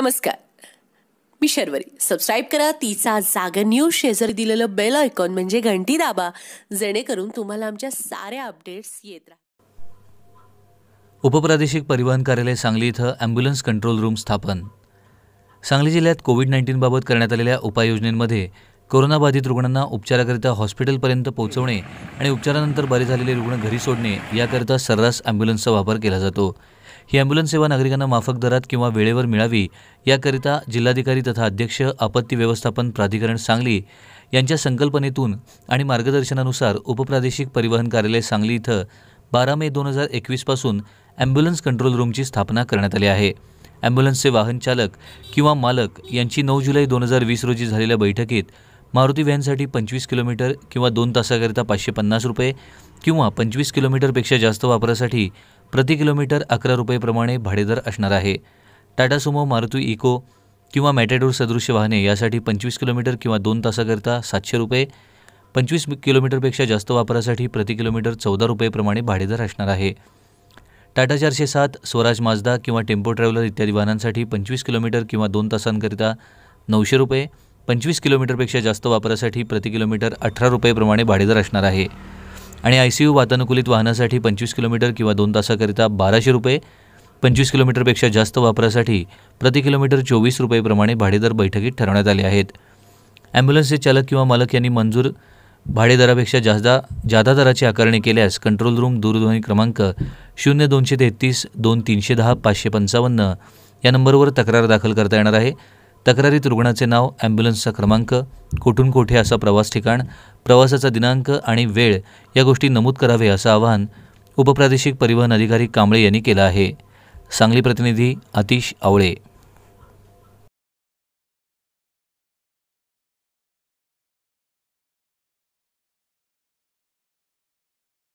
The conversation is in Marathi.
नमस्कार मी शर्वरी सबस्क्राईब करा तिचा जागर न्यूज शेजारी दिलेलं बेल आयकॉन म्हणजे घंटी दाबा जेणेकरून तुम्हाला आमच्या साऱ्या अपडेट्स येत राहा उपप्रादेशिक परिवहन कार्यालय सांगली इथं ॲम्ब्युलन्स कंट्रोल रूम स्थापन सांगली जिल्ह्यात कोविड नाईन्टीनबाबत करण्यात आलेल्या उपाययोजनेमध्ये कोरोनाबाधित रुग्णांना उपचाराकरिता हॉस्पिटलपर्यंत पोहोचवणे आणि उपचारानंतर बरे झालेले रुग्ण घरी सोडणे याकरिता सर्रास ॲम्ब्युलन्सचा वापर केला जातो ही ॲम्ब्युलन्स सेवा नागरिकांना माफक दरात किंवा वेळेवर मिळावी याकरिता जिल्हाधिकारी तथा अध्यक्ष आपत्ती व्यवस्थापन प्राधिकरण सांगली यांच्या संकल्पनेतून आणि मार्गदर्शनानुसार उपप्रादेशिक परिवहन कार्यालय सांगली इथं बारा मे दोन हजार एकवीसपासून ॲम्ब्युलन्स कंट्रोल रूमची स्थापना करण्यात आली आहे ॲम्ब्युलन्सचे वाहन चालक किंवा मालक यांची नऊ जुलै दोन हजार वीस रोजी झालेल्या बैठकीत मारुती व्हॅनसाठी पंचवीस किलोमीटर किंवा दोन तासाकरिता पाचशे पन्नास रुपये किंवा पंचवीस किलोमीटरपेक्षा जास्त वापरासाठी प्रति किलोमीटर अकरा रुपयेप्रमाणे भाडेदर असणार आहे टाटा सुमो मारुती इको किंवा मॅटेडोर सदृश्य वाहने यासाठी पंचवीस किलोमीटर किंवा दोन तासाकरिता सातशे रुपये पंचवीस किलोमीटरपेक्षा जास्त वापरासाठी प्रति किलोमीटर चौदा रुपयेप्रमाणे भाडेदर असणार आहे टाटा चारशे सात स्वराज माजदा किंवा टेम्पो ट्रॅव्हलर इत्यादी वाहनांसाठी पंचवीस किलोमीटर किंवा दोन तासांकरिता नऊशे रुपये पंचवीस किलोमीटरपेक्षा जास्त वापरासाठी प्रति किलोमीटर अठरा रुपयेप्रमाणे भाडेदर असणार आहे आणि आय सी यू वातानुकूलित वाहनासाठी पंचवीस किलोमीटर किंवा दोन तासाकरिता बाराशे रुपये पंचवीस किलोमीटरपेक्षा जास्त वापरासाठी प्रति किलोमीटर चोवीस रुपयेप्रमाणे भाडेदर बैठकीत ठरवण्यात आले आहेत ॲम्ब्युलन्सचे चालक किंवा मालक यांनी मंजूर भाडेदरापेक्षा जादा जादा दराची आकारणी केल्यास कंट्रोल रूम दूरध्वनी क्रमांक शून्य दोनशे तेहतीस दोन तीनशे दहा पाचशे पंचावन्न या नंबरवर तक्रार दाखल करता येणार आहे तक्रारीत रुग्णाचे नाव ॲम्ब्युलन्सचा क्रमांक कुठून कोठे असा प्रवास ठिकाण प्रवासाचा दिनांक आणि वेळ या गोष्टी नमूद करावे असं आवाहन उपप्रादेशिक परिवहन अधिकारी कांबळे यांनी केलं आहे सांगली प्रतिनिधी आतिश आवळे